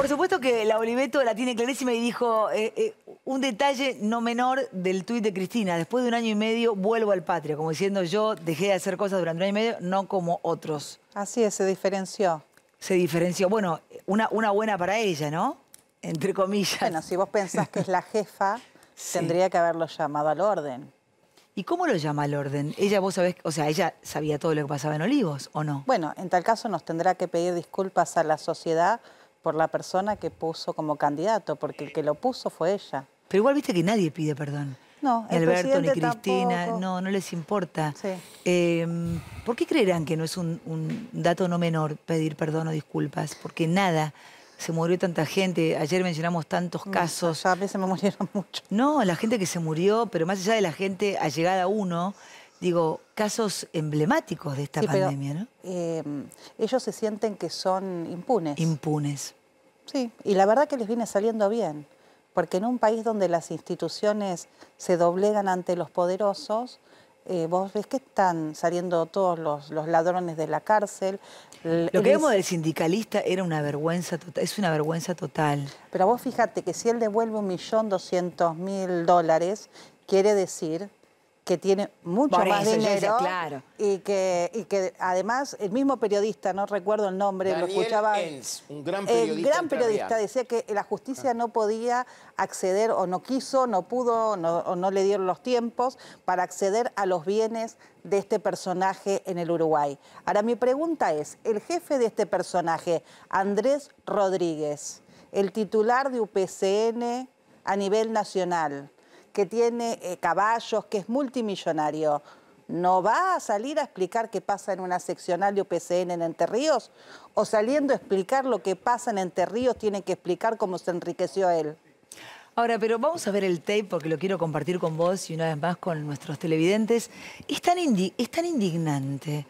por supuesto que la Oliveto la tiene clarísima y dijo eh, eh, un detalle no menor del tuit de Cristina. Después de un año y medio vuelvo al patria, como diciendo yo dejé de hacer cosas durante un año y medio, no como otros. Así es, se diferenció. Se diferenció. Bueno, una, buena para ella, ¿no? Entre comillas. Bueno, si vos pensás que es la jefa, tendría que haberlo llamado al orden. ¿Y cómo lo llama al orden? Ella, vos sabés, o sea, ella sabía todo lo que pasaba en Olivos, ¿o no? Bueno, en tal caso nos tendrá que pedir disculpas a la sociedad por la persona que puso como candidato, porque el que lo puso fue ella. Pero igual viste que nadie pide perdón. No, Alberto, ni Cristina, no, no les importa. Em, ¿Por qué creerán que no es un, dato no menor pedir perdón o disculpas? Porque nada, se murió tanta gente, ayer mencionamos tantos mm, casos. Ya a veces me murieron muchos. No, la gente que se murió, pero más allá de la gente allegada a uno, digo, casos emblemáticos de esta pandemia, ¿no? Eh, ellos se sienten que son impunes. Impunes. Sí, y la verdad que les viene saliendo bien, porque en un país donde las instituciones se doblegan ante los poderosos, eh, vos ves que están saliendo todos los, los ladrones de la cárcel. Lo que vemos del sindicalista era una vergüenza total, es una vergüenza total. Pero vos fíjate que si él devuelve un millón doscientos mil dólares, quiere decir que tiene mucho más dinero y, que, y que además el mismo periodista, no recuerdo el nombre, lo escuchaba. un gran periodista. El gran periodista decía que la justicia ah. no podía acceder o no quiso, no pudo o no le dieron los tiempos para acceder a los bienes de este personaje en el Uruguay. Ahora mi pregunta es, el jefe de este personaje, Andrés Rodríguez, el titular de UPCN a nivel nacional, que tiene eh, caballos, que es multimillonario, ¿no va a salir a explicar qué pasa en una seccional de UPCN en Entre Ríos? ¿O saliendo a explicar lo que pasa en Entre Ríos tiene que explicar cómo se enriqueció él? Ahora, pero vamos a ver el tape porque lo quiero compartir con vos y una vez más con nuestros televidentes. es tan indignante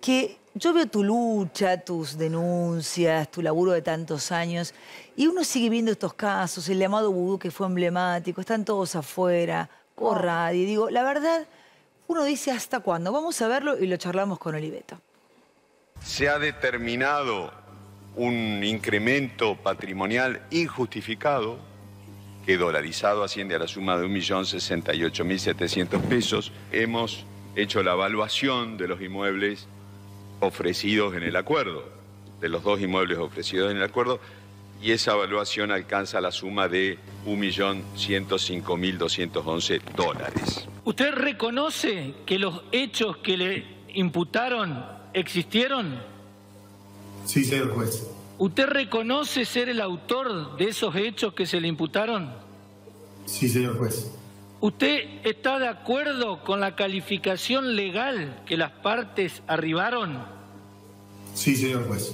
que yo veo tu lucha, tus denuncias, tu laburo de tantos años, y uno sigue viendo estos casos, el llamado vudú que fue emblemático, están todos afuera, corra y digo, la verdad, uno dice hasta cuándo, vamos a verlo y lo charlamos con Oliveto. Se ha determinado un incremento patrimonial injustificado, que dolarizado asciende a la suma de 1.068.700 pesos. Hemos hecho la evaluación de los inmuebles ofrecidos en el acuerdo, de los dos inmuebles ofrecidos en el acuerdo, y esa evaluación alcanza la suma de 1.105.211 dólares. ¿Usted reconoce que los hechos que le imputaron existieron? Sí, señor juez. ¿Usted reconoce ser el autor de esos hechos que se le imputaron? Sí, señor juez. ¿Usted está de acuerdo con la calificación legal que las partes arribaron? Sí, señor juez.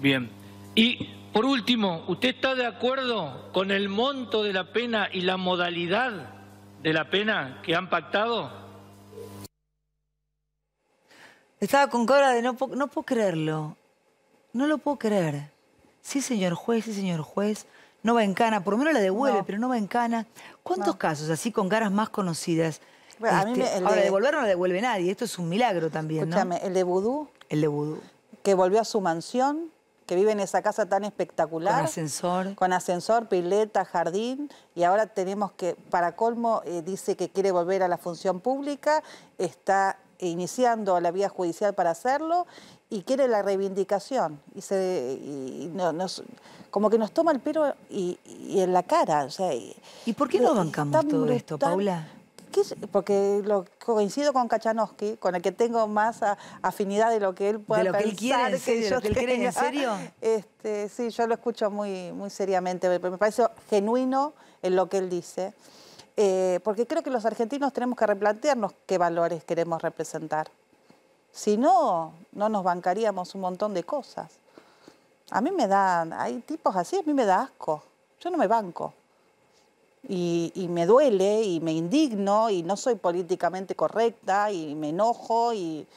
Bien. Y por último, ¿usted está de acuerdo con el monto de la pena y la modalidad de la pena que han pactado? Estaba con cara de no, no puedo creerlo. No lo puedo creer. Sí, señor juez, sí, señor juez no va en cana, por lo menos la devuelve, pero no va en cana. ¿Cuántos casos así con caras más conocidas? Este, ahora, devolver no la devuelve nadie, esto es un milagro también, escúchame, el de Vudú. El de Vudú. Que volvió a su mansión, que vive en esa casa tan espectacular. Con ascensor. Con ascensor, pileta, jardín. Y ahora tenemos que, para colmo, eh, dice que quiere volver a la función pública, está iniciando la vía judicial para hacerlo y quiere la reivindicación. Y, se, como que nos toma el pelo y, en la cara. y, por qué no bancamos todo esto, Paula? porque lo coincido con Kachanowski, con el que tengo más afinidad de lo que él pueda de lo Que él quiere, que en serio. Este, sí, yo lo escucho muy, muy seriamente, me parece genuino en lo que él dice, eh, porque creo que los argentinos tenemos que replantearnos qué valores queremos representar. Si no, no nos bancaríamos un montón de cosas. A mí me dan, hay tipos así, a mí me da asco. Yo no me banco. Y, me duele y me indigno y no soy políticamente correcta y me enojo y,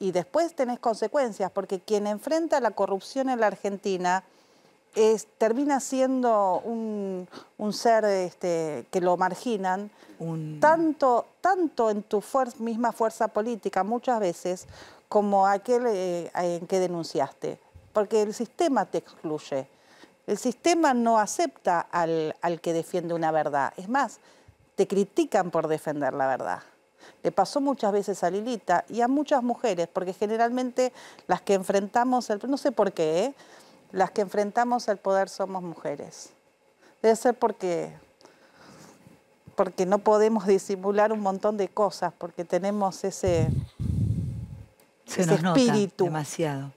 y después tenés consecuencias, porque quien enfrenta la corrupción en la Argentina termina siendo un, ser este, que lo marginan, tanto, tanto en tu misma fuerza política muchas veces como aquel eh, en que denunciaste, porque el sistema te excluye. El sistema no acepta al, que defiende una verdad. Es más, te critican por defender la verdad. Le pasó muchas veces a Lilita y a muchas mujeres, porque generalmente las que enfrentamos, no sé por qué, ¿eh? las que enfrentamos el poder somos mujeres. Debe ser porque, porque no podemos disimular un montón de cosas, porque tenemos ese, se ese nos espíritu. Nota demasiado.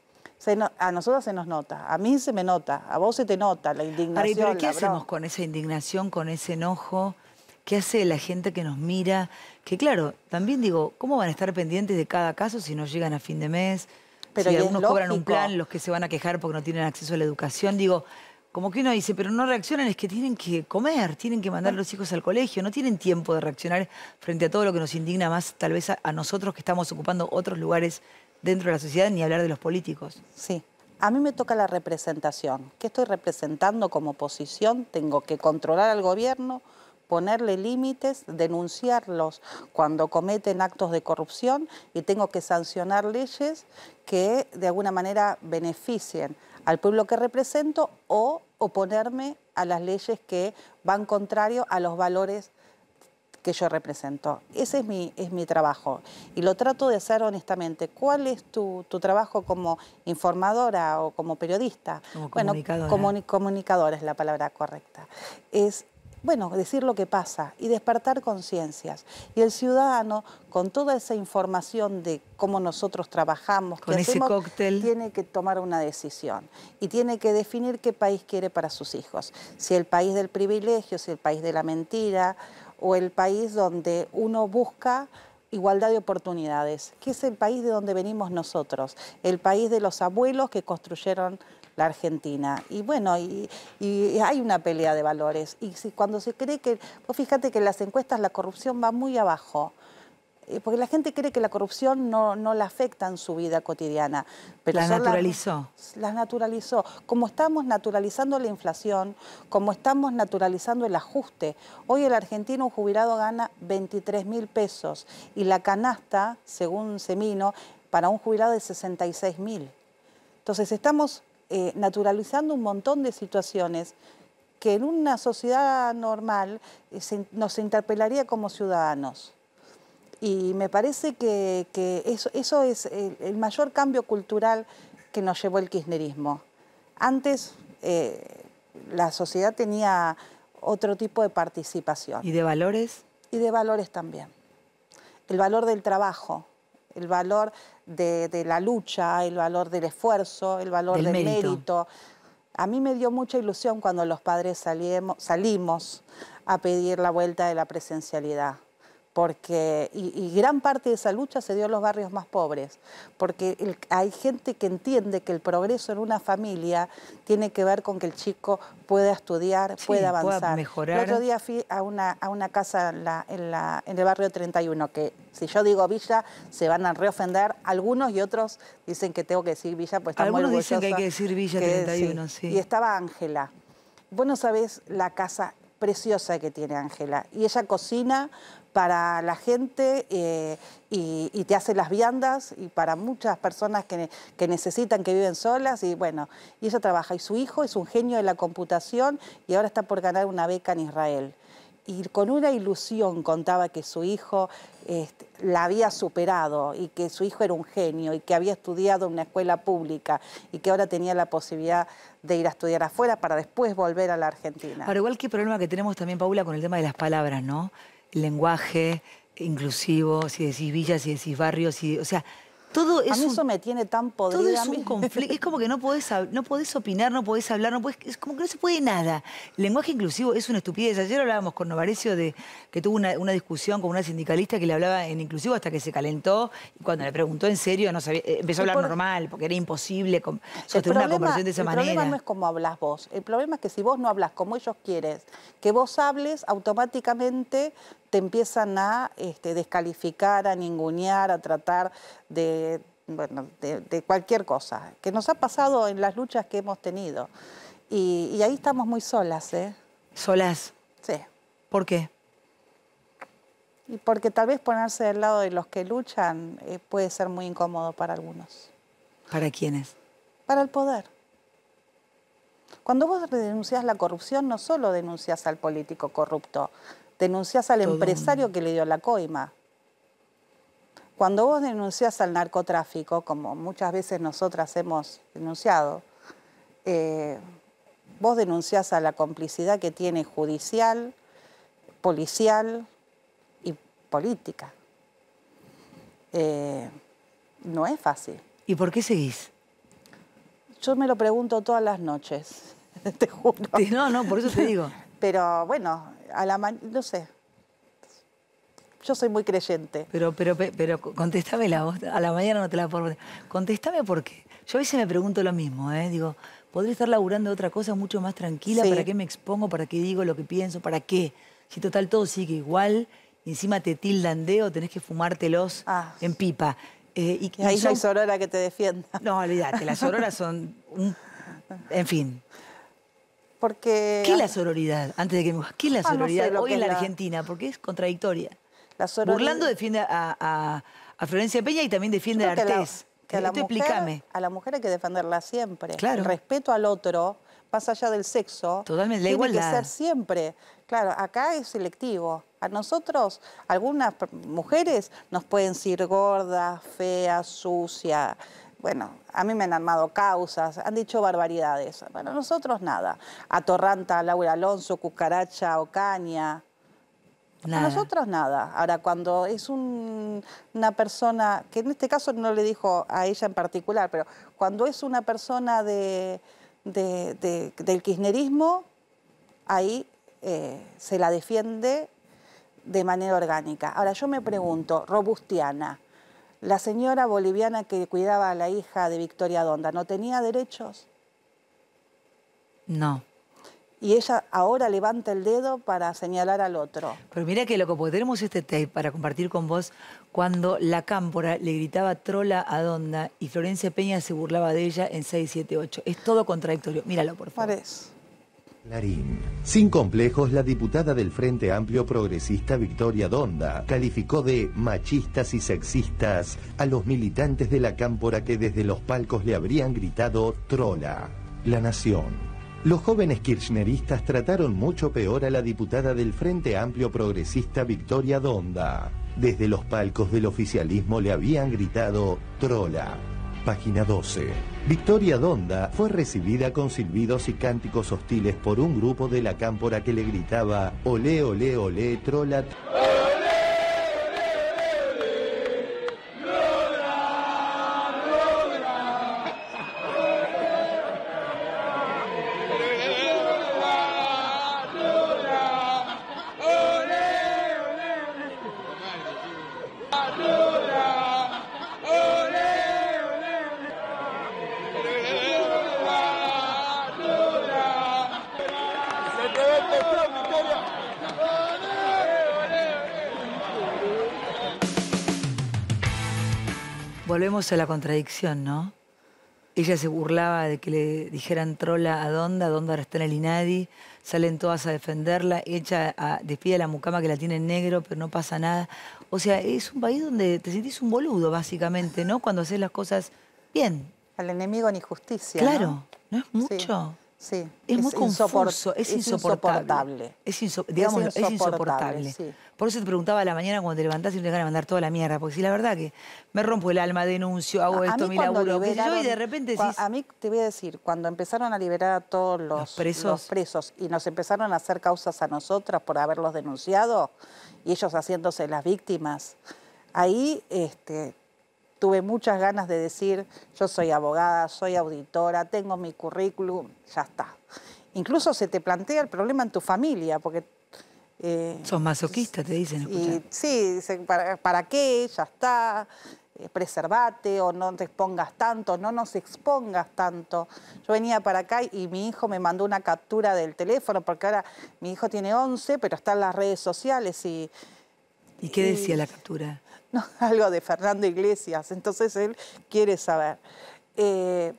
a nosotros se nos nota, a mí se me nota, a vos se te nota la indignación. ¿qué hacemos con esa indignación, con ese enojo? ¿Qué hace la gente que nos mira? Que claro, también digo, ¿cómo van a estar pendientes de cada caso si no llegan a fin de mes? Pero si algunos cobran un plan, los que se van a quejar porque no tienen acceso a la educación, digo, como que uno dice, pero no reaccionan, es que tienen que comer, tienen que mandar a ah. los hijos al colegio, no tienen tiempo de reaccionar frente a todo lo que nos indigna más, tal vez a, a nosotros que estamos ocupando otros lugares dentro de la sociedad, ni hablar de los políticos. Sí. A mí me toca la representación. ¿Qué estoy representando como oposición? Tengo que controlar al gobierno, ponerle límites, denunciarlos cuando cometen actos de corrupción y tengo que sancionar leyes que de alguna manera beneficien al pueblo que represento o oponerme a las leyes que van contrario a los valores que yo represento. Ese es mi, es mi trabajo y lo trato de hacer honestamente. ¿Cuál es tu, trabajo como informadora o como periodista? Como bueno, comunicadora. es la palabra correcta. Es bueno, decir lo que pasa y despertar conciencias. Y el ciudadano, con toda esa información de cómo nosotros trabajamos, hacemos, tiene que tomar una decisión y tiene que definir qué país quiere para sus hijos. Si el país del privilegio, si el país de la mentira o el país donde uno busca igualdad de oportunidades, que es el país de donde venimos nosotros, el país de los abuelos que construyeron la Argentina. Y bueno, y, hay una pelea de valores. Y si, cuando se cree que, fíjate que en las encuestas la corrupción va muy abajo eh, porque la gente cree que la corrupción no, no la afecta en su vida cotidiana. Pero ¿La naturalizó? Las, naturalizó. Como estamos naturalizando la inflación, como estamos naturalizando el ajuste. Hoy el argentino un jubilado gana 23 mil pesos y la canasta, según Semino, para un jubilado es 66 mil. Entonces estamos eh, naturalizando un montón de situaciones que en una sociedad normal eh, nos interpelaría como ciudadanos. Y me parece que, eso, es el, mayor cambio cultural que nos llevó el kirchnerismo. Antes eh, la sociedad tenía otro tipo de participación. ¿Y de valores? Y de valores también. El valor del trabajo, el valor de, la lucha, el valor del esfuerzo, el valor del, mérito. A mí me dio mucha ilusión cuando los padres salimos a pedir la vuelta de la presencialidad porque y, gran parte de esa lucha se dio en los barrios más pobres, porque hay gente que entiende que el progreso en una familia tiene que ver con que el chico pueda estudiar, pueda avanzar. Pueda mejorar. El otro día fui a una, a una casa en, la, en, el barrio 31, que si yo digo Villa, se van a reofender algunos y otros dicen que tengo que decir Villa, pues están Algunos dicen que hay que decir Villa 31, sí. Y estaba Ángela. Vos no sabés la casa preciosa que tiene Ángela. Y ella cocina para la gente eh, y, te hace las viandas y para muchas personas que, necesitan, que viven solas y bueno, y ella trabaja y su hijo es un genio de la computación y ahora está por ganar una beca en Israel. Y con una ilusión contaba que su hijo este, la había superado y que su hijo era un genio y que había estudiado en una escuela pública y que ahora tenía la posibilidad de ir a estudiar afuera para después volver a la Argentina. Pero igual qué problema que tenemos también, Paula, con el tema de las palabras, ¿no? lenguaje inclusivo, si decís villas si decís barrios si, o sea, todo eso a mí eso me tiene tan podrida. Todo es un conflicto. es como que no podés, no podés opinar, no podés hablar, es como que no se puede nada. lenguaje inclusivo es una estupidez. Ayer hablábamos con Novarecio de que tuvo una, discusión con una sindicalista que le hablaba en inclusivo hasta que se calentó. Y cuando le preguntó en serio, no sabía, eh, empezó a hablar normal, porque era imposible sostener una conversación de esa manera. El problema no es cómo hablas vos. El problema es que si vos no hablas como ellos quieren, que vos hables, automáticamente te empiezan a este, descalificar, a ningunear, a tratar de, de, cualquier cosa, que nos ha pasado en las luchas que hemos tenido. Y, ahí estamos muy solas, ¿eh? ¿Solas? Sí. ¿Por qué? Y porque tal vez ponerse del lado de los que luchan eh, puede ser muy incómodo para algunos. ¿Para quiénes? Para el poder. Cuando vos denuncias la corrupción, no solo denuncias al político corrupto, Denuncias al empresario que le dio la coima. Cuando vos denunciás al narcotráfico, como muchas veces nosotras hemos denunciado, eh, vos denunciás a la complicidad que tiene judicial, policial y política. Eh, no es fácil. ¿Y por qué seguís? Yo me lo pregunto todas las noches, te juro. No, no, por eso te digo. Pero bueno, a la mañana, no sé. Yo soy muy creyente. Pero, pero, pero contéstame la voz, a la mañana no te la puedo Contéstame por qué. Yo a veces me pregunto lo mismo, ¿eh? Digo, podría estar laburando otra cosa mucho más tranquila, ¿para qué me expongo? ¿Para qué digo lo que pienso? ¿Para qué? Si total todo sigue igual, encima te tildan de o tenés que fumártelos ah. en pipa. Eh, y, ahí no hay que te defienda. No, olvídate, las sororas son un... En fin, porque... ¿Qué es la sororidad? Antes de que me... ¿Qué es la ah, sororidad hoy en la, Argentina? Porque es contradictoria. La Burlando defiende a, Florencia Peña y también defiende a Artés. a, la, mujer, a la mujer hay que defenderla siempre. El respeto al otro, más allá del sexo, Totalmente, la tiene que ser siempre. Claro, acá es selectivo. A nosotros, algunas mujeres nos pueden decir gorda, fea, sucia, bueno, a mí me han armado causas, han dicho barbaridades. Bueno, nosotros nada. A Torranta, Laura Alonso, Cucaracha, Ocaña. A nosotros nada. Ahora, cuando es una persona, que en este caso no le dijo a ella en particular, pero cuando es una persona del kirchnerismo, ahí eh, se la defiende de manera orgánica. Ahora, yo me pregunto, Robustiana, la señora boliviana que cuidaba a la hija de Victoria Donda, ¿no tenía derechos? No. Y ella ahora levanta el dedo para señalar al otro. Pero mira que lo porque tenemos este tape para compartir con vos cuando la cámpora le gritaba trola a Donda y Florencia Peña se burlaba de ella en 678. Es todo contradictorio. Míralo, por favor. Sin complejos, la diputada del Frente Amplio Progresista Victoria Donda calificó de machistas y sexistas a los militantes de la cámpora que desde los palcos le habrían gritado trola. La Nación. Los jóvenes kirchneristas trataron mucho peor a la diputada del Frente Amplio Progresista Victoria Donda. Desde los palcos del oficialismo le habían gritado trola. Página 12. Victoria Donda fue recibida con silbidos y cánticos hostiles por un grupo de la cámpora que le gritaba Olé, olé, olé, trola. a la contradicción, ¿no? Ella se burlaba de que le dijeran trola a Donda, Donda ahora está el INADI, salen todas a defenderla, ella a, despide a la mucama que la tiene en negro, pero no pasa nada. O sea, es un país donde te sentís un boludo, básicamente, ¿no? Cuando haces las cosas bien. Al enemigo ni justicia. Claro, ¿no, es mucho? es, muy confuso, es, insoportable. Es, insoportable. Por eso te preguntaba a la mañana cuando te levantás y me ganas a mandar toda la mierda, porque si la verdad que me rompo el alma, denuncio, hago esto, mi laburo, yo, y de repente A mí te voy a decir, cuando empezaron a liberar a todos los, presos? presos y nos empezaron a hacer causas a nosotras por haberlos denunciado y ellos haciéndose las víctimas, ahí este, tuve muchas ganas de decir, yo soy abogada, soy auditora, tengo mi currículum, ya está. Incluso se te plantea el problema en tu familia, porque... Eh, Son masoquistas, te dicen. sí, dicen, ¿para, qué? Ya está, eh, preservate o no te expongas tanto, no nos expongas tanto. Yo venía para acá y mi hijo me mandó una captura del teléfono, porque ahora mi hijo tiene 11, pero está en las redes sociales y... ¿Y qué decía la captura? algo de Fernando Iglesias, entonces él quiere saber. Eh,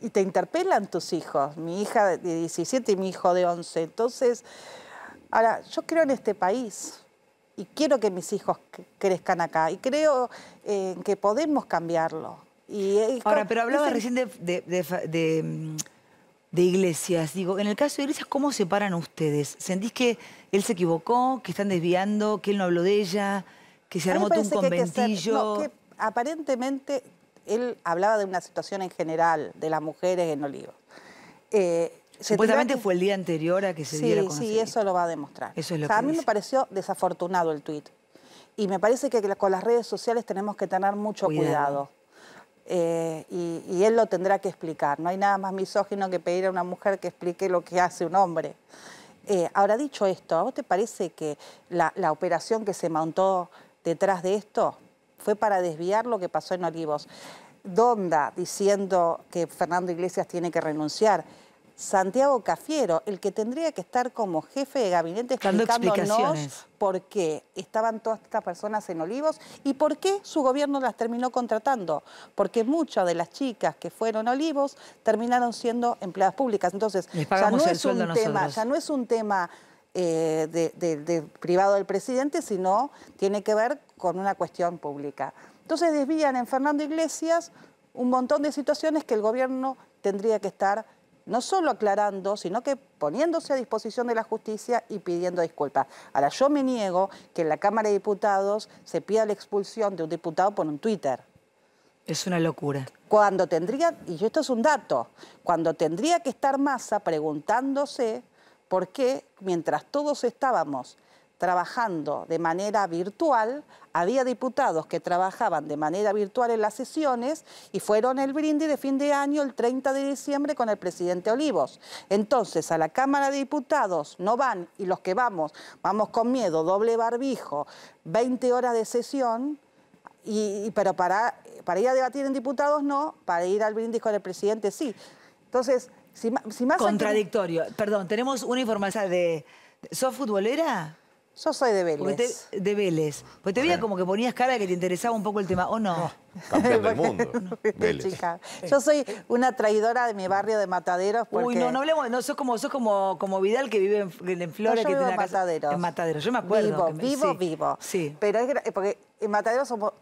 y te interpelan tus hijos, mi hija de 17 y mi hijo de 11. Entonces, ahora, yo creo en este país y quiero que mis hijos crezcan acá y creo eh, que podemos cambiarlo. Y, ahora, pero hablaba recién de, mm, de, iglesias. Digo, en el caso de iglesias, ¿cómo se paran ustedes? ¿Sentís que él se equivocó, que están desviando, que él no habló de ella? Que se armó un conventillo. aparentemente él hablaba de una situación en general de las mujeres en Olivos. Eh, Supuestamente fue el día anterior a que se sí, diera Sí, eso lo va a demostrar. a mí me pareció desafortunado el tuit. Y me parece que con las redes sociales tenemos que tener mucho cuidado. Eh, y, él lo tendrá que explicar. No hay nada más misógino que pedir a una mujer que explique lo que hace un hombre. Eh, ahora, dicho esto, ¿a vos te parece que la operación que se montó detrás de esto fue para desviar lo que pasó en Olivos. Donda diciendo que Fernando Iglesias tiene que renunciar. Santiago Cafiero, el que tendría que estar como jefe de gabinete explicándonos por qué estaban todas estas personas en Olivos y por qué su gobierno las terminó contratando. Porque muchas de las chicas que fueron a Olivos terminaron siendo empleadas públicas. Entonces, ya no, es un tema, ya no es un tema eh, de, privado del presidente, sino tiene que ver con una cuestión pública. Entonces desvían en Fernando Iglesias un montón de situaciones que el gobierno tendría que estar no solo aclarando, sino que poniéndose a disposición de la justicia y pidiendo disculpas. Ahora, yo me niego que en la Cámara de Diputados se pida la expulsión de un diputado por un Twitter. Es una locura. Cuando tendría, y esto es un dato, cuando tendría que estar Massa preguntándose porque Mientras todos estábamos trabajando de manera virtual, había diputados que trabajaban de manera virtual en las sesiones y fueron el brindis de fin de año el 30 de diciembre con el presidente Olivos. Entonces, a la Cámara de Diputados no van y los que vamos, vamos con miedo, doble barbijo, 20 horas de sesión, y, pero para, para ir a debatir en diputados no, para ir al brindis con el presidente sí. Entonces, Contradictorio. Perdón, tenemos una información de... ¿Sos futbolera? Yo soy de Vélez. de Vélez. Pues te veía como que ponías cara que te interesaba un poco el tema, ¿o no. Ah campeón del mundo. Vélez. Yo soy una traidora de mi barrio de Mataderos. Porque... Uy, no, no hablemos, no, sos como, sos como, como Vidal que vive en, en Flores. que vivo en Mataderos. En Mataderos, yo me acuerdo. Vivo, vivo, vivo. Pero es porque en Mataderos somos,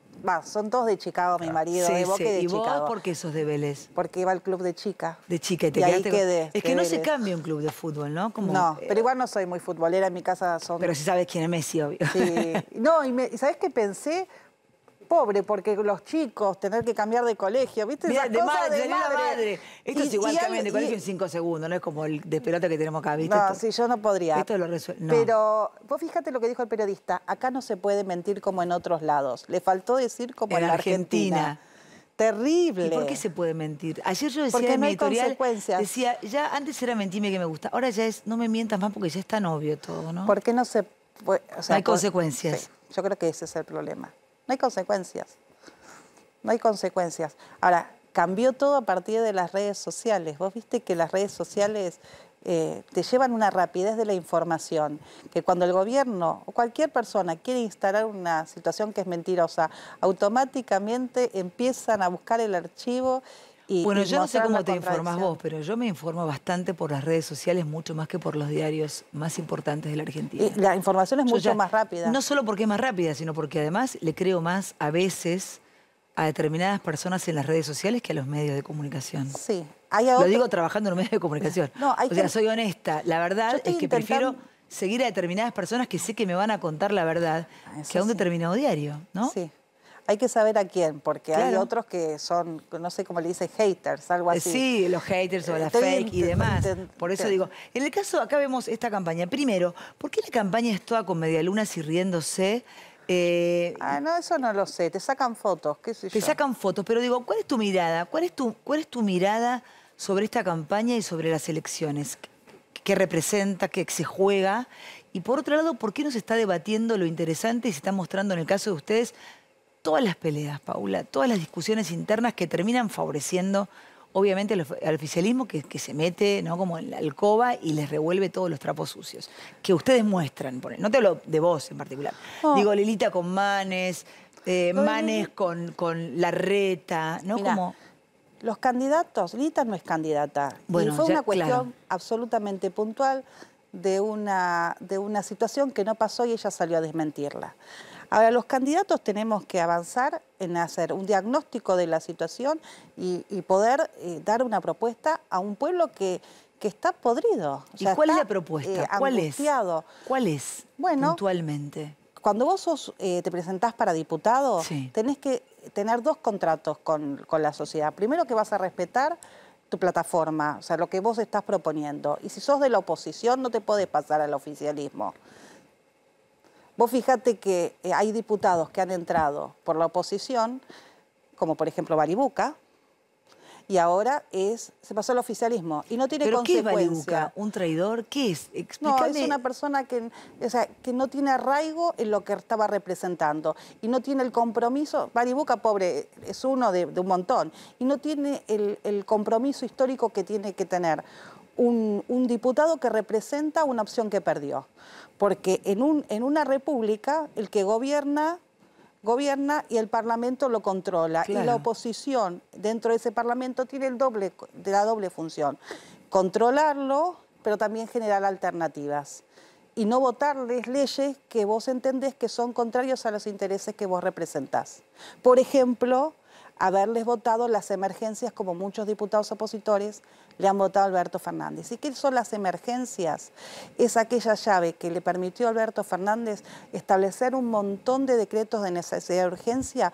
son todos de Chicago, mi ah. marido, sí, de Boca y de vos por qué sos de Vélez? Porque iba al club de chica. De chica, y te ahí quedé. Es que no se cambia un club de fútbol, ¿no? No, eh, pero igual no soy muy futbolera, en mi casa son... Pero si sabes quién es Messi, obvio. Sí. No, y, ¿sabes qué pensé? pobre, porque los chicos, tener que cambiar de colegio, ¿viste? de, madre, de madre, Esto es igual, cambian de colegio en cinco segundos, no es como el pelota que tenemos acá, ¿viste? No, sí, yo no podría. Esto lo resuelve. Pero vos fíjate lo que dijo el periodista, acá no se puede mentir como en otros lados. Le faltó decir como en, la Argentina. terrible. ¿Y por qué se puede mentir? Ayer yo decía en mi editorial, decía, ya antes era mentirme que me gusta, ahora ya es, no me mientas más porque ya está tan obvio todo, ¿no? ¿Por qué no se hay consecuencias. yo creo que ese es el problema. No hay consecuencias. No hay consecuencias. Ahora, cambió todo a partir de las redes sociales. Vos viste que las redes sociales eh, te llevan una rapidez de la información, que cuando el gobierno o cualquier persona quiere instalar una situación que es mentirosa, automáticamente empiezan a buscar el archivo bueno, yo no sé cómo te informas vos, pero yo me informo bastante por las redes sociales, mucho más que por los diarios más importantes de la Argentina. la información es mucho más rápida. No solo porque es más rápida, sino porque además le creo más a veces a determinadas personas en las redes sociales que a los medios de comunicación. Sí. Hay Lo digo trabajando en los medios de comunicación. No, o sea, soy honesta. La verdad es que prefiero seguir a determinadas personas que sé que me van a contar la verdad ah, que a un determinado diario, ¿no? Sí hay que saber a quién, porque hay otros que son, no sé cómo le dicen, haters, algo eh, así. Sí, los haters o eh, las fake y demás. Por eso digo, en el caso, acá vemos esta campaña. Primero, ¿por qué la campaña es toda con medialunas y riéndose? Eh, ah, no, eso no lo sé. Te sacan fotos, qué sé Te sacan fotos, pero digo, ¿cuál es tu mirada? ¿Cuál es tu, cuál es tu mirada sobre esta campaña y sobre las elecciones? ¿Qué representa? ¿Qué se juega? Y por otro lado, ¿por qué no se está debatiendo lo interesante y se está mostrando en el caso de ustedes todas las peleas, Paula, todas las discusiones internas que terminan favoreciendo, obviamente, al oficialismo que, se mete ¿no? como en la alcoba y les revuelve todos los trapos sucios, que ustedes muestran. No te hablo de vos en particular. Digo, Lilita con Manes, eh, Manes con, con la reta, ¿no? como... Los candidatos, Lilita no es candidata. Bueno, y fue una cuestión absolutamente puntual de una, de una situación que no pasó y ella salió a desmentirla. Ahora, los candidatos tenemos que avanzar en hacer un diagnóstico de la situación y, poder eh, dar una propuesta a un pueblo que, que está podrido. ¿Y cuál es la propuesta? Eh, ¿Cuál es? ¿Cuál es? Bueno, actualmente. Cuando vos eh, te presentás para diputado, tenés que tener dos contratos con, con la sociedad. Primero que vas a respetar tu plataforma, o sea, lo que vos estás proponiendo. Y si sos de la oposición, no te podés pasar al oficialismo. Vos fíjate que eh, hay diputados que han entrado por la oposición, como por ejemplo Baribuca, y ahora es se pasó al oficialismo y no tiene ¿Pero ¿Qué es ¿Un traidor? ¿Qué es? No, es una persona que, que no tiene arraigo en lo que estaba representando y no tiene el compromiso. Baribuca, pobre, es uno de, un montón y no tiene el compromiso histórico que tiene que tener un, diputado que representa una opción que perdió. Porque en, un, una república el que gobierna gobierna y el Parlamento lo controla. Y la oposición dentro de ese Parlamento tiene la doble función. Controlarlo, pero también generar alternativas. Y no votarles leyes que vos entendés que son contrarios a los intereses que vos representás. Por ejemplo, haberles votado las emergencias como muchos diputados opositores le han votado a Alberto Fernández. ¿Y qué son las emergencias? Es aquella llave que le permitió a Alberto Fernández establecer un montón de decretos de necesidad de urgencia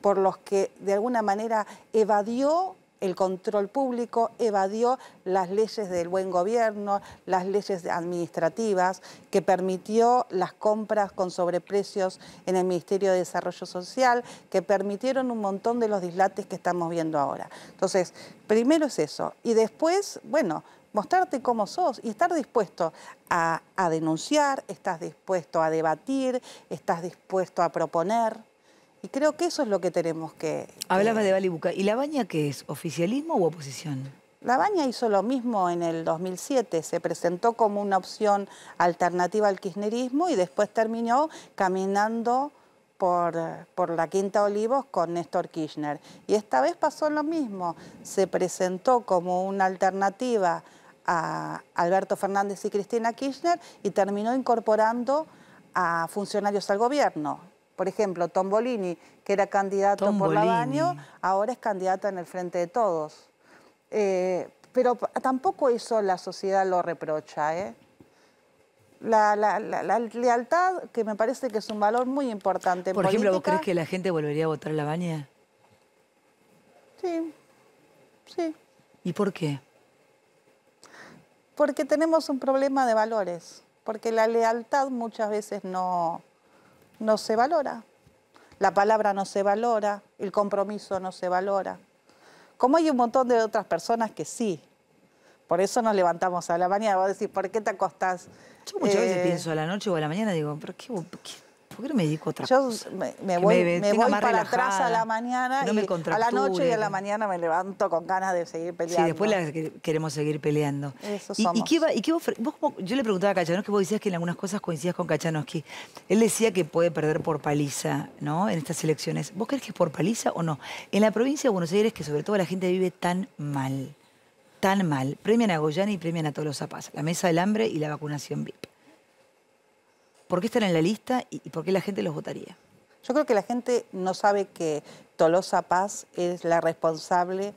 por los que de alguna manera evadió el control público, evadió las leyes del buen gobierno, las leyes administrativas, que permitió las compras con sobreprecios en el Ministerio de Desarrollo Social, que permitieron un montón de los dislates que estamos viendo ahora. Entonces, primero es eso. Y después, bueno, mostrarte cómo sos y estar dispuesto a, a denunciar, estás dispuesto a debatir, estás dispuesto a proponer. Y creo que eso es lo que tenemos que... Hablaba de Balibuca. ¿Y la baña qué es? ¿Oficialismo o oposición? La Baña hizo lo mismo en el 2007, se presentó como una opción alternativa al kirchnerismo y después terminó caminando por, por, la Quinta Olivos con Néstor Kirchner. Y esta vez pasó lo mismo, se presentó como una alternativa a Alberto Fernández y Cristina Kirchner y terminó incorporando a funcionarios al gobierno. Por ejemplo, Tombolini, que era candidato por Labaño, ahora es candidato en el Frente de Todos. Eh, pero tampoco eso la sociedad lo reprocha. ¿eh? La, lealtad, que me parece que es un valor muy importante. Por ejemplo, ¿vos crees que la gente volvería a votar a Labaña? Sí, sí. ¿Y por qué? Porque tenemos un problema de valores, porque la lealtad muchas veces no, no se valora. La palabra no se valora, el compromiso no se valora. Como hay un montón de otras personas que sí. Por eso nos levantamos a la mañana. Vos decís, ¿por qué te acostás? Yo muchas veces eh, pienso a la noche o a la mañana, digo, pero qué? ¿por qué no me dedico a otra Yo me, me voy, me, para atrás a la mañana, y a la noche y a la mañana me levanto con ganas de seguir peleando. Sí, después queremos seguir peleando. Eso somos. ¿Y, Yo le preguntaba a que vos decías que en algunas cosas coincidías con Cachanoski Él decía que puede perder por paliza, ¿no? En estas elecciones. ¿Vos crees que es por paliza o no? En la provincia de Buenos Aires, que sobre todo la gente vive tan mal, tan mal, premian a Goyana y premian a todos los zapatos. la mesa del hambre y la vacunación VIP. ¿Por qué están en la lista y, por qué la gente los votaría? Yo creo que la gente no sabe que Tolosa Paz es la responsable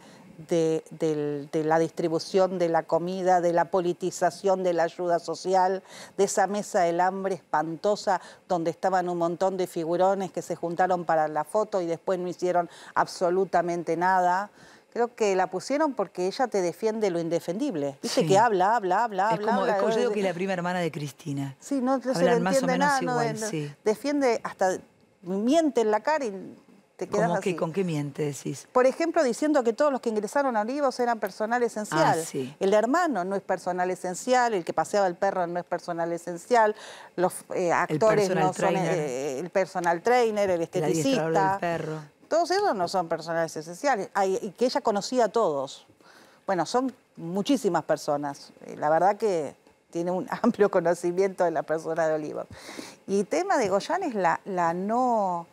de, de, la distribución de la comida, de la politización de la ayuda social, de esa mesa del hambre espantosa donde estaban un montón de figurones que se juntaron para la foto y después no hicieron absolutamente nada creo que la pusieron porque ella te defiende lo indefendible. Dice que habla, habla, habla, habla. es como el que la prima hermana de Cristina. Sí, no, se le entiende nada, Defiende hasta miente en la cara y te quedas ¿Cómo Que, ¿Con qué miente decís? Por ejemplo, diciendo que todos los que ingresaron a Olivos eran personal esencial. Ah, el hermano no es personal esencial, el que paseaba el perro no es personal esencial, los eh, actores no son eh, el personal trainer, el esteticista. El perro todos ellos no son personajes esenciales, y que ella conocía a todos. Bueno, son muchísimas personas. Eh, la verdad que tiene un amplio conocimiento de la persona de Olivos. Y tema de Goyán es la, no...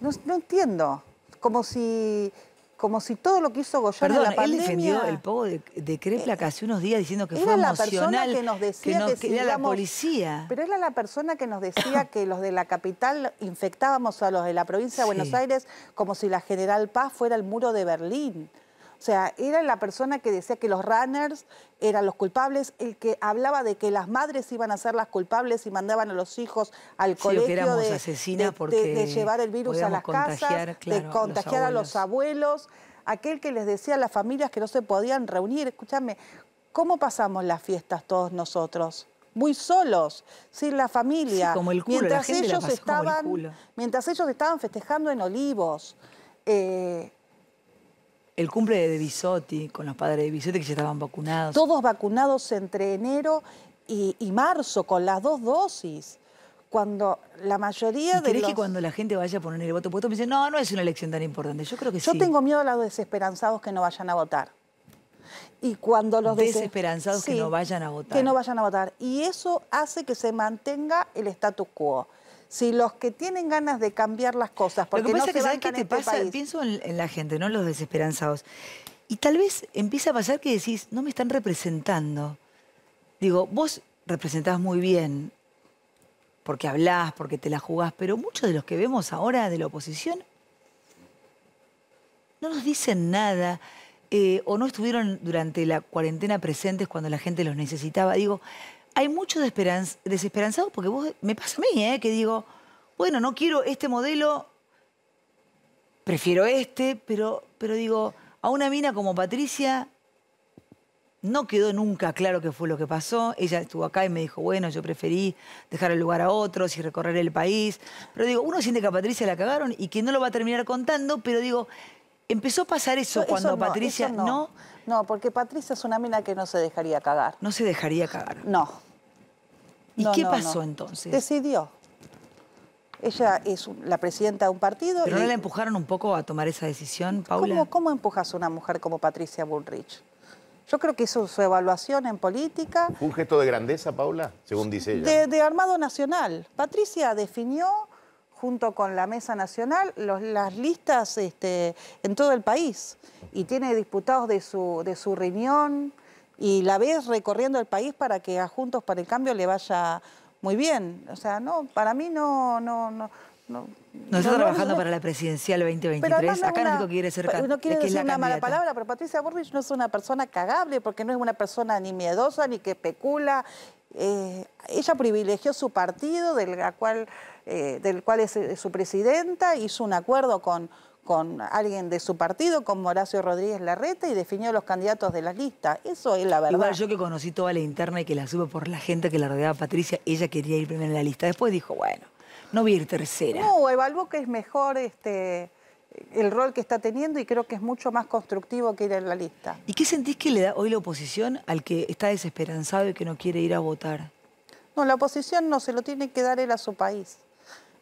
No entiendo. Como si como si todo lo que hizo Goyán en la pandemia... defendió el poco de, de Crepla hace eh, unos días diciendo que fue la persona que que, era la policía. Pero era la persona que nos decía que los de la capital infectábamos a los de la provincia de Buenos Aires como si la General Paz fuera el muro de Berlín. O sea, era la persona que decía que los runners eran los culpables, el que hablaba de que las madres iban a ser las culpables y mandaban a los hijos al colegio de, de, llevar el virus a las casas, de contagiar a los, abuelos, aquel que les decía a las familias que no se podían reunir. Escúchame, ¿cómo pasamos las fiestas todos nosotros? muy solos, sin la familia. como el culo, mientras ellos estaban, culo. mientras ellos estaban festejando en Olivos. Eh, el cumple de Bisotti, con los padres de Bisotti que ya estaban vacunados. Todos vacunados entre enero y, marzo, con las dos dosis. Cuando la mayoría de. ¿Crees que cuando la gente vaya a poner el voto puesto, me dicen, no, no es una elección tan importante? Yo creo que sí. Yo tengo miedo a los desesperanzados que no vayan a votar. Y cuando los desesperanzados que no vayan a votar. Que no vayan a votar. Y eso hace que se mantenga el status quo si los que tienen ganas de cambiar las cosas, porque Lo que pasa es que, te este pasa? Pienso en, la gente, ¿no? Los desesperanzados. Y tal vez empieza a pasar que decís, no me están representando. Digo, vos representás muy bien, porque hablás, porque te la jugás, pero muchos de los que vemos ahora de la oposición no nos dicen nada. Eh, o no estuvieron durante la cuarentena presentes cuando la gente los necesitaba. Digo, hay muchos desesperanzados, porque vos, me pasa a mí, ¿eh? que digo, bueno, no quiero este modelo, prefiero este, pero, pero digo, a una mina como Patricia no quedó nunca claro qué fue lo que pasó. Ella estuvo acá y me dijo, bueno, yo preferí dejar el lugar a otros y recorrer el país. Pero digo, uno siente que a Patricia la cagaron y que no lo va a terminar contando, pero digo, empezó a pasar eso, cuando Patricia no. No, porque Patricia es una mina que no se dejaría cagar. No se dejaría cagar. No. ¿Y qué pasó entonces? Decidió. Ella es la presidenta de un partido. ¿Pero no la empujaron un poco a tomar esa decisión, Paula? ¿Cómo, empujas a una mujer como Patricia Bullrich? Yo creo que hizo su evaluación en política. ¿Un gesto de grandeza, Paula? Según dice ella. De, Armado Nacional. Patricia definió, junto con la Mesa Nacional, las listas este, en todo el país. Y tiene diputados de su, de su riñón y la ves recorriendo el país para que a Juntos para el Cambio le vaya muy bien. O sea, no, para mí no, no, no, no, está trabajando para la presidencial 2023. Acá no digo que quiere ser No quiere decir una mala palabra, pero Patricia Burrich no es una persona cagable porque no es una persona ni miedosa ni que especula. Eh, ella privilegió su partido, cual, eh, del cual es eh, su presidenta, hizo un acuerdo con, con alguien de su partido, con Horacio Rodríguez Larreta y definió los candidatos de la lista. Eso es la verdad. Igual yo que conocí toda la interna y que la supe por la gente que la rodeaba Patricia, ella quería ir primero en la lista. Después dijo, bueno, no voy a ir tercera. No, evaluó que es mejor este, el rol que está teniendo y creo que es mucho más constructivo que ir en la lista. ¿Y qué sentís que le da hoy la oposición al que está desesperanzado y que no quiere ir a votar? No, la oposición no se lo tiene que dar él a su país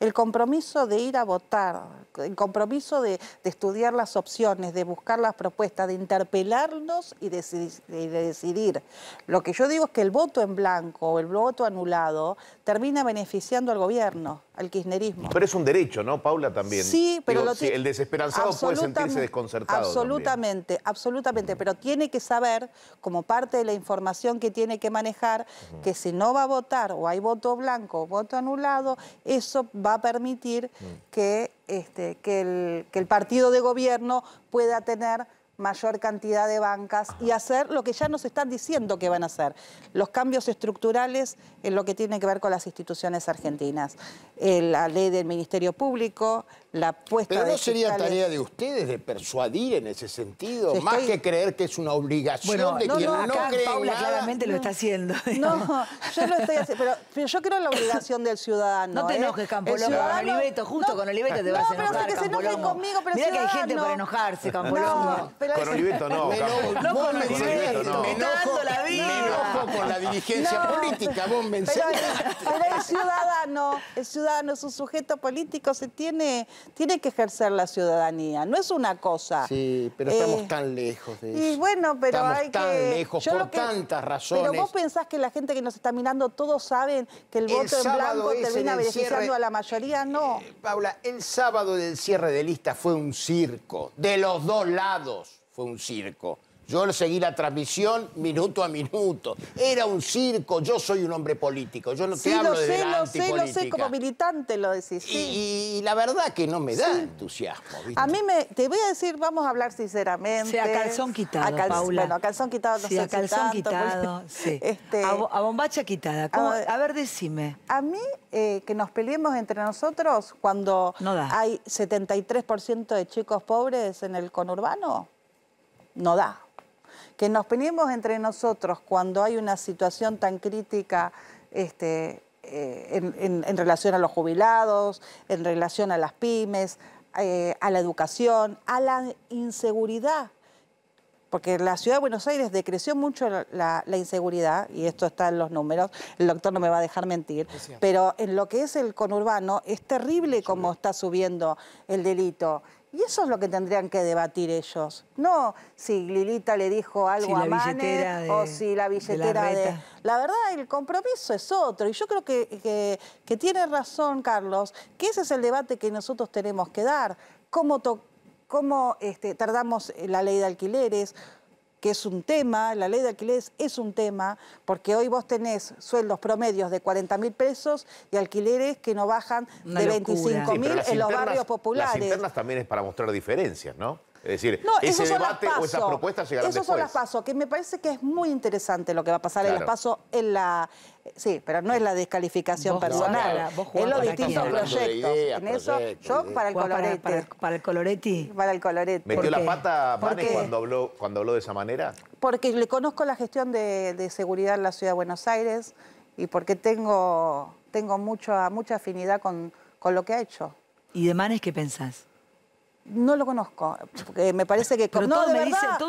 el compromiso de ir a votar, el compromiso de, estudiar las opciones, de buscar las propuestas, de interpelarnos y de, decidir. Lo que yo digo es que el voto en blanco o el voto anulado termina beneficiando al gobierno al kirchnerismo. Pero es un derecho, ¿no, Paula? También. Sí, pero el desesperanzado puede sentirse desconcertado. Absolutamente, absolutamente. Pero tiene que saber, como parte de la información que tiene que manejar, que si no va a votar o hay voto blanco o voto anulado, eso va a permitir mm. que, este, que el partido de gobierno pueda tener mayor cantidad de bancas y hacer lo que ya nos están diciendo que van a hacer, los cambios estructurales en lo que tiene que ver con las instituciones argentinas, eh, la ley del Ministerio Público, la puesta Pero no sería tarea de ustedes de persuadir en ese sentido, más que creer que es una obligación de de no, quien no, no acá Paula claramente lo está haciendo. No, yo lo estoy haciendo, pero, yo creo en la obligación del ciudadano. No te ¿eh? enojes, ¿eh? Campolomo, Oliveto, justo con Oliveto te vas a enojar, No, pero que se enojen conmigo, pero Mirá ciudadano. que hay gente para enojarse, Campolomo. Pero... Con Oliveto no, No con Oliveto, Me enojo, la vida. Me enojo con la dirigencia política, vos me enseñaste. Pero el ciudadano, el ciudadano es un sujeto político, se tiene tiene que ejercer la ciudadanía. No es una cosa. Sí, pero estamos eh, tan lejos de eso. Y bueno, pero estamos tan lejos por tantas razones. Pero vos pensás que la gente que nos está mirando, todos saben que el voto en blanco termina beneficiando a la mayoría, no. Eh, Paula, el sábado del cierre de lista fue un circo. De los dos lados fue un circo. Yo seguí la transmisión minuto a minuto. Era un circo, yo soy un hombre político. Yo no te hablo lo de sé, lo sé, lo sé, como militante lo decís. Y, la verdad que no me da entusiasmo. A mí me, te voy a decir, vamos a hablar sinceramente. a calzón quitado, a Bueno, a calzón quitado no sí, a calzón quitado, sí. Este, a, bombacha quitada. A, ver, decime. A mí, eh, que nos peleemos entre nosotros cuando hay 73% de chicos pobres en el conurbano, no da que nos peleemos entre nosotros cuando hay una situación tan crítica este, eh, en, relación a los jubilados, en relación a las pymes, eh, a la educación, a la inseguridad. Porque la ciudad de Buenos Aires decreció mucho la, la, inseguridad, y esto está en los números, el doctor no me va a dejar mentir, pero en lo que es el conurbano es terrible cómo está subiendo el delito. Y eso es lo que tendrían que debatir ellos. No si Lilita le dijo algo a Mane o si la billetera de la, verdad, el compromiso es otro. Y yo creo que, que, tiene razón, Carlos, que ese es el debate que nosotros tenemos que dar. ¿Cómo, cómo este, tardamos la ley de alquileres? que es un tema, la ley de alquileres es un tema, porque hoy vos tenés sueldos promedios de 40 mil pesos y alquileres que no bajan de 25.000 25 mil en los barrios populares. Las internas también es para mostrar diferencias, ¿no? Es decir, ese debate o esas propuestas llegarán después. Esos son las pasos, que me parece que es muy interesante lo que va a pasar en las pasos en la... Sí, pero no es la descalificación personal, es los distintos proyectos. en eso, yo para el Coloretti. Para, el coloretti Para el coloretti ¿Metió la pata Manes cuando habló, de esa manera? Porque le conozco la gestión de, seguridad en la Ciudad de Buenos Aires y porque tengo, mucha afinidad con, con lo que ha hecho. ¿Y de Manes qué pensás? No lo conozco, porque me parece que... Pero no, todo, me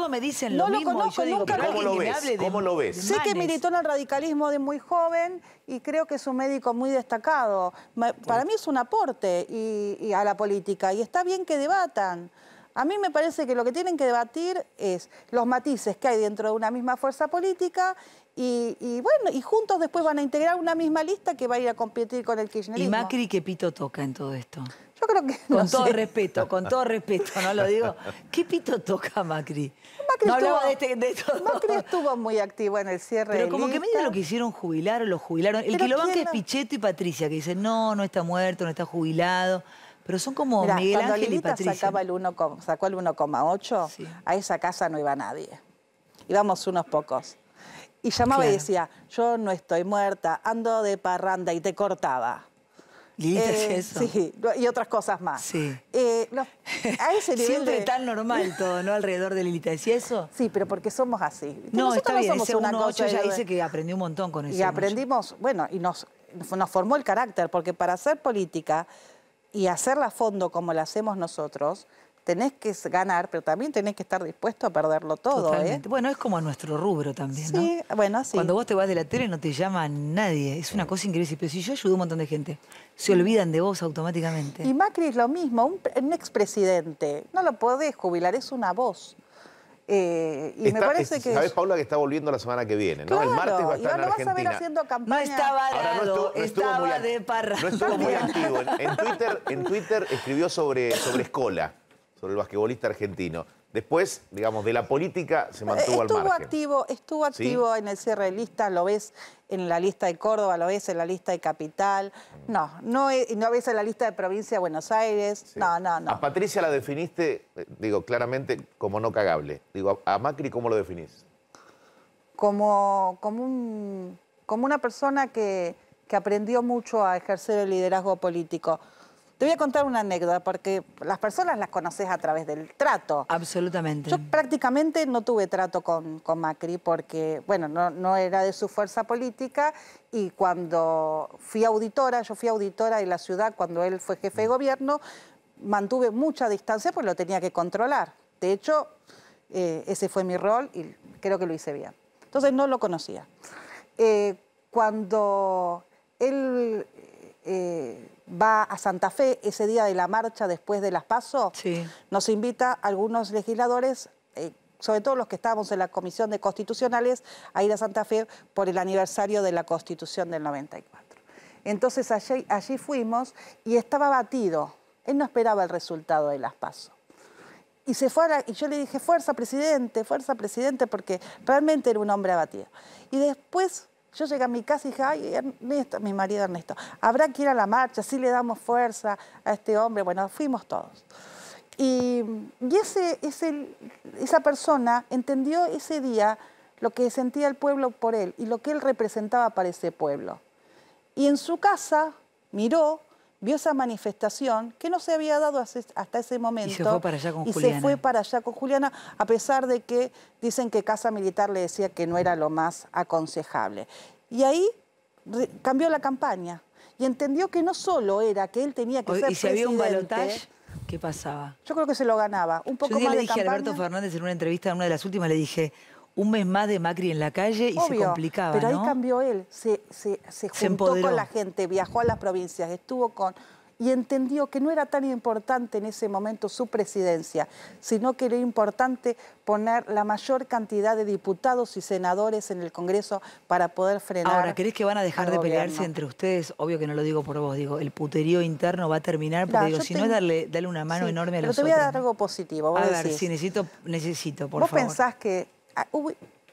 me dicen, lo no mismo. Lo conozco, digo, ¿Cómo, lo ves? ¿Cómo lo ves? Sé que militó en el radicalismo de muy joven y creo que es un médico muy destacado. Para mí es un aporte y, a la política y está bien que debatan. A mí me parece que lo que tienen que debatir es los matices que hay dentro de una misma fuerza política y, bueno, y juntos después van a integrar una misma lista que va a ir a competir con el kirchnerismo. ¿Y Macri qué pito toca en todo esto? Yo creo que. Con todo respeto, con todo respeto, no lo digo. ¿Qué pito toca Macri? Este, Macri estuvo muy activo en el cierre. Pero como que medio lo quisieron jubilar o lo jubilaron. El que lo banca es Pichetto y Patricia, que dicen, no, no está muerto, no está jubilado. Pero son como Miguel Ángel y Patricia. Sacaba el sacó el 1,8, a esa casa no iba nadie. Íbamos unos pocos. Y llamaba y decía, yo no estoy muerta, ando de parranda y te cortaba y eh, eso. Sí, y otras cosas más. Sí. Eh, Siempre tan normal todo, ¿no? Alrededor de Lilita, ¿y eso? Sí, pero porque somos así. No, está no somos una 1, ya dice que aprendió un montón con eso. Y aprendimos, bueno, y nos, nos formó el carácter, porque para hacer política y hacerla a fondo como la hacemos nosotros, tenés que ganar, pero también tenés que estar dispuesto a perderlo todo. ¿eh? Bueno, es como nuestro rubro también, ¿no? bueno, sí. Cuando vos te vas de la tele no te llama nadie, es una cosa increíble. Pero si yo ayudo a un montón de gente, se olvidan de vos automáticamente. Y Macri es lo mismo, un, expresidente, no lo podés jubilar, es una voz. Eh, y me parece que. Sabes, Paula, que está volviendo la semana que viene, ¿no? el martes va a estar y en lo Vas a ver haciendo campaña. No estaba de parra. No estuvo muy activo. En, Twitter, escribió sobre Escola sobre el basquetbolista argentino. Después, digamos, de la política se eh, mantuvo al margen. Activo, estuvo activo en el cierre de lista, lo ves en la lista de Córdoba, lo ves en la lista de Capital. Mm. No, no, no ves en la lista de Provincia de Buenos Aires. No, no, no. A Patricia la definiste, eh, digo, claramente como no cagable. Digo, a Macri, ¿cómo lo definís? Como, como, un, como una persona que, que aprendió mucho a ejercer el liderazgo político. Te voy a contar una anécdota, porque las personas las conoces a través del trato. Absolutamente. Yo prácticamente no tuve trato con, Macri porque, bueno, no, era de su fuerza política y cuando fui auditora, yo fui auditora de la ciudad cuando él fue jefe de mm. gobierno, mantuve mucha distancia porque lo tenía que controlar. De hecho, eh, ese fue mi rol y creo que lo hice bien. Entonces no lo conocía. Eh, cuando él eh, va a Santa Fe ese día de la marcha después de las pasos. sí. nos invita algunos legisladores, eh, sobre todo los que estábamos en la Comisión de Constitucionales, a ir a Santa Fe por el aniversario de la Constitución del 94. Entonces allí, fuimos y estaba batido. Él no esperaba el resultado de las pasos. y se fue y yo le dije fuerza presidente fuerza presidente porque realmente era un hombre abatido y después yo llegué a mi casa y dije, ay, Ernesto, mi marido Ernesto, habrá que ir a la marcha, si le damos fuerza a este hombre. Bueno, fuimos todos. Y, esa persona entendió ese día lo que sentía el pueblo por él y lo que él representaba para ese pueblo. Y en su casa miró vio esa manifestación que no se había dado hasta ese momento. Y se fue para allá con y Juliana. se fue para allá con Juliana, a pesar de que dicen que Casa Militar le decía que no era lo más aconsejable. Y ahí cambió la campaña y entendió que no solo era que él tenía que ser ¿Y si presidente, había un balotaje? ¿Qué pasaba? Yo creo que se lo ganaba. Un poco Yo le dije a Alberto Fernández en una entrevista, en una de las últimas, le dije, un mes más de Macri en la calle y se complicaba. Pero ahí cambió él, se, juntó con la gente, viajó a las provincias, estuvo con. y entendió que no era tan importante en ese momento su presidencia, sino que era importante poner la mayor cantidad de diputados y senadores en el Congreso para poder frenar. Ahora, ¿crees que van a dejar de pelearse entre ustedes? Obvio que no lo digo por vos, digo, el puterío interno va a terminar, porque digo, si no es darle, darle, una mano enorme a los otros. Pero te voy a dar algo positivo. a ver, si necesito, necesito, por favor. ¿Vos pensás que Ah,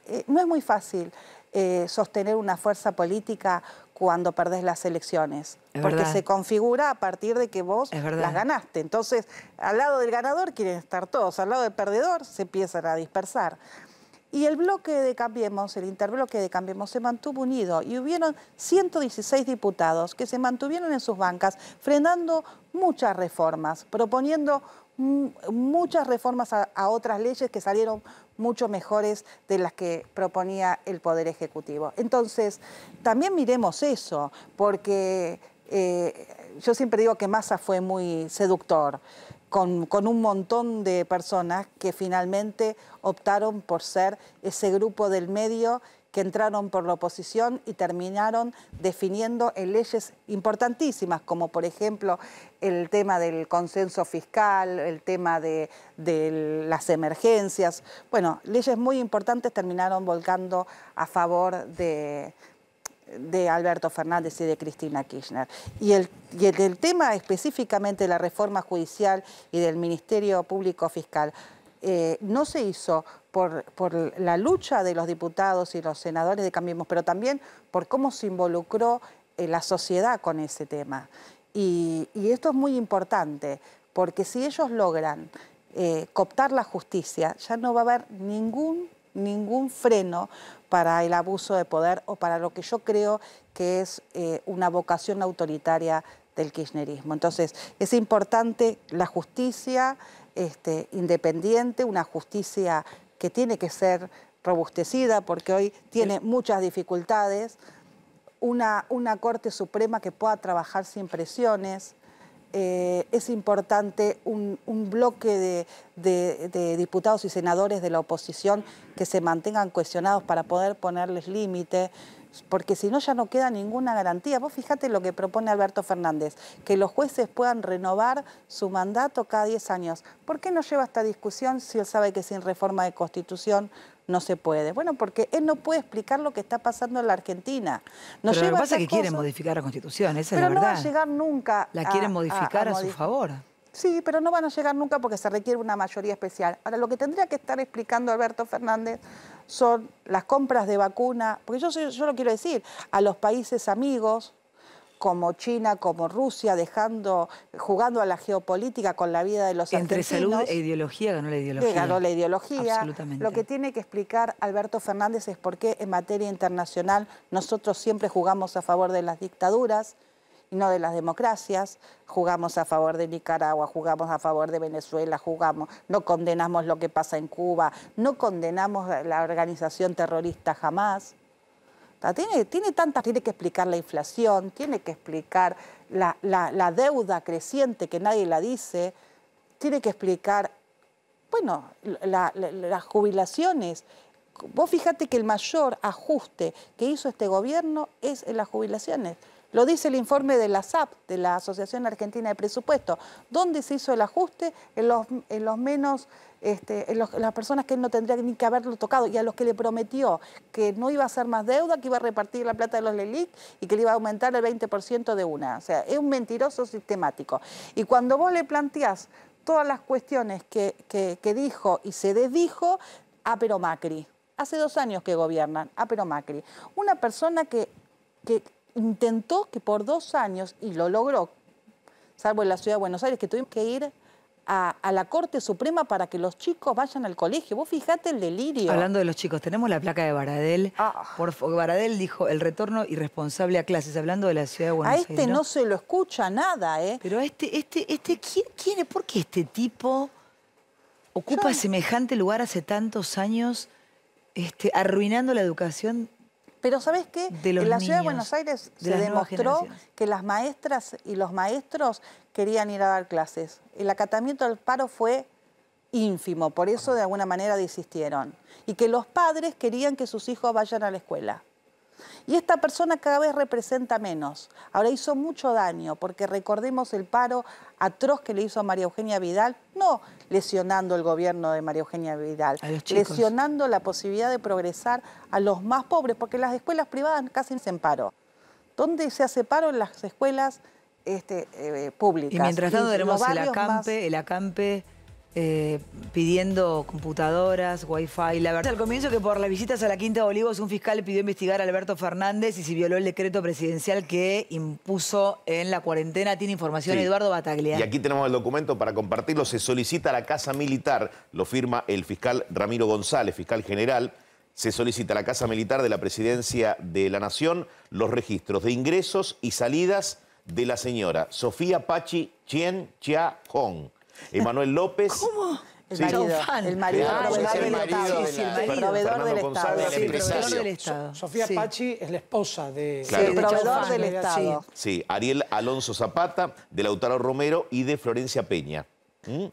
eh, no es muy fácil eh, sostener una fuerza política cuando perdés las elecciones. porque se configura a partir de que vos las ganaste. Entonces, al lado del ganador quieren estar todos, al lado del perdedor se empiezan a dispersar. Y el bloque de Cambiemos, el interbloque de Cambiemos, se mantuvo unido y hubieron 116 diputados que se mantuvieron en sus bancas, frenando muchas reformas, proponiendo muchas reformas a, otras leyes que salieron mucho mejores de las que proponía el Poder Ejecutivo. Entonces, también miremos eso, porque eh, yo siempre digo que Massa fue muy seductor. con, un montón de personas que finalmente optaron por ser ese grupo del medio que entraron por la oposición y terminaron definiendo en leyes importantísimas, como por ejemplo el tema del consenso fiscal, el tema de, las emergencias. Bueno, leyes muy importantes terminaron volcando a favor de, Alberto Fernández y de Cristina Kirchner. Y el tema específicamente de la reforma judicial y del Ministerio Público Fiscal, eh, no se hizo por, la lucha de los diputados y los senadores de Cambiemos, pero también por cómo se involucró eh, la sociedad con ese tema. Y, esto es muy importante, porque si ellos logran eh, cooptar la justicia, ya no va a haber ningún ningún freno para el abuso de poder o para lo que yo creo que es una vocación autoritaria del kirchnerismo. Entonces, es importante la justicia, este, independiente, una justicia que tiene que ser robustecida porque hoy tiene muchas dificultades, una, Corte Suprema que pueda trabajar sin presiones. Eh, es importante un, bloque de, de, diputados y senadores de la oposición que se mantengan cuestionados para poder ponerles límite porque si no ya no queda ninguna garantía. Vos fíjate lo que propone Alberto Fernández, que los jueces puedan renovar su mandato cada 10 años. ¿Por qué no lleva esta discusión si él sabe que sin reforma de constitución no se puede. Bueno, porque él no puede explicar lo que está pasando en la Argentina. Nos lleva lo que pasa es que quieren modificar la Constitución, esa es la verdad. no va a llegar nunca. La quieren modificar a, su favor. Sí, pero no van a llegar nunca porque se requiere una mayoría especial. Ahora, lo que tendría que estar explicando Alberto Fernández son las compras de vacuna, porque yo, yo lo quiero decir, a los países amigos, como China, como Rusia, dejando, jugando a la geopolítica con la vida de los Entre salud e ideología ganó la ideología. ganó la ideología. Absolutamente. Lo que tiene que explicar Alberto Fernández es por qué en materia internacional nosotros siempre jugamos a favor de las dictaduras no de las democracias. Jugamos a favor de Nicaragua, jugamos a favor de Venezuela, jugamos, no condenamos lo que pasa en Cuba, no condenamos la organización terrorista jamás. Tiene, tiene, tantas, tiene que explicar la inflación, tiene que explicar la, deuda creciente que nadie la dice, tiene que explicar, bueno, las jubilaciones. Vos fíjate que el mayor ajuste que hizo este gobierno es en las jubilaciones. Lo dice el informe de la SAP, de la Asociación Argentina de Presupuestos, donde se hizo el ajuste en los, menos, este, en las personas que no tendrían ni que haberlo tocado y a los que le prometió que no iba a hacer más deuda, que iba a repartir la plata de los LELIC y que le iba a aumentar el 20% de una. O sea, es un mentiroso sistemático. Y cuando vos le planteás todas las cuestiones que, dijo y se desdijo, a ah, pero Macri. Hace dos años que gobiernan, a ah, pero Macri. Una persona que, que intentó que por dos años, y lo logró, salvo en la ciudad de Buenos Aires, que tuvimos que ir a, la Corte Suprema para que los chicos vayan al colegio. Vos fijate el delirio. Hablando de los chicos, tenemos la placa de Baradel. Ah. Baradel dijo el retorno irresponsable a clases, hablando de la ciudad de Buenos Aires. A este ¿no? se lo escucha nada, ¿eh? Pero a este, este, este, ¿quién, quién ¿Por qué este tipo ocupa semejante lugar hace tantos años, este, arruinando la educación pero ¿sabes qué? en la ciudad de Buenos Aires se demostró que las maestras y los maestros querían ir a dar clases. El acatamiento del paro fue ínfimo, por eso de alguna manera desistieron. Y que los padres querían que sus hijos vayan a la escuela. Y esta persona cada vez representa menos. Ahora hizo mucho daño, porque recordemos el paro atroz que le hizo a María Eugenia Vidal. No, lesionando el gobierno de María Eugenia Vidal, lesionando la posibilidad de progresar a los más pobres, porque las escuelas privadas casi se emparó. ¿Dónde se hace paro en las escuelas este, eh, públicas? Y mientras tanto tenemos el acampe, el acampe eh, pidiendo computadoras, wifi. La verdad, al comienzo que por las visitas a la Quinta de Olivos un fiscal pidió investigar a Alberto Fernández y si violó el decreto presidencial que impuso en la cuarentena. Tiene información Eduardo Bataglia. Y aquí tenemos el documento para compartirlo. Se solicita a la Casa Militar, lo firma el fiscal Ramiro González, fiscal general. Se solicita a la Casa Militar de la Presidencia de la Nación los registros de ingresos y salidas de la señora Sofía Pachi Chien Chia Hong Emanuel López. ¿Cómo? El marido, el marido, el marido, del Estado. el proveedor del Estado. Sofía Pachi es la esposa de... el proveedor del Estado. Sí, Ariel Alonso Zapata, de Lautaro Romero y de Florencia Peña.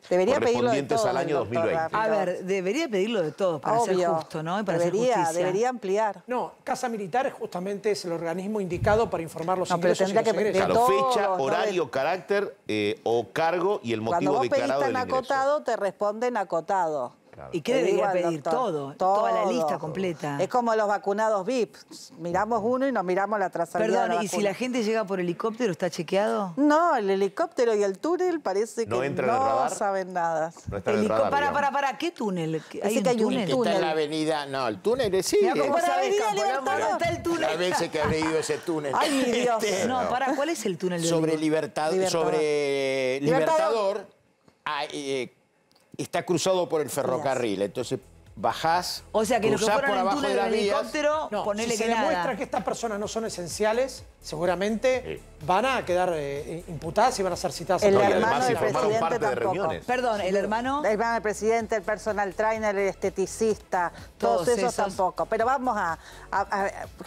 Debería pedirlo de todos, al año 2020. A ver, debería pedirlo de todo para ser justo, ¿no? Y para debería, justicia. debería ampliar. No, Casa Militar justamente es el organismo indicado para informar los no, pero tendría que pedir Claro, fecha, horario, carácter eh, o cargo y el motivo declarado Cuando vos Cuando pedís acotado, te responden acotado. ¿Y qué debería pedir? todo, todo, toda la lista completa. Es como los vacunados VIP. Miramos uno y nos miramos la trazabilidad. Perdón, ¿y si la gente llega por helicóptero, está chequeado? No, el helicóptero y el túnel parece que no en saben nada. No está el para, para, ¿qué túnel? ¿Hay un que hay túnel? está en la avenida, no, el túnel es sí. es? sabes, está el túnel? La que habré ese túnel. Ay, Dios. Este, no, para, ¿cuál es el túnel? sobre libertad, Libertador. Sobre Libertador. Libertador. Eh, está cruzado por el ferrocarril, entonces bajás, o sea, que lo que por abajo de las vías. Helicóptero, ponele si se demuestra que estas personas no son esenciales, seguramente van a quedar eh, imputadas y van a ser citadas. El hermano del presidente tampoco. De Perdón, el hermano... El hermano del presidente, el personal trainer, el esteticista, todos, esos, tampoco. Pero vamos a,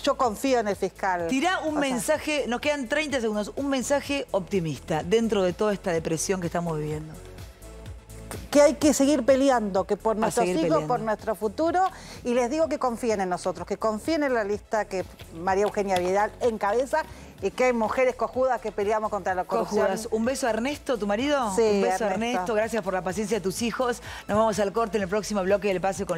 Yo confío en el fiscal. Tirá un mensaje, nos quedan 30 segundos, un mensaje optimista dentro de toda esta depresión que estamos viviendo que hay que seguir peleando, que por nuestros hijos, por nuestro futuro. Y les digo que confíen en nosotros, que confíen en la lista que María Eugenia Vidal encabeza y que hay mujeres cojudas que peleamos contra la corrupción. Un beso a Ernesto, tu marido. Un beso Ernesto. a Ernesto. Gracias por la paciencia de tus hijos. Nos vamos al corte en el próximo bloque del Pase con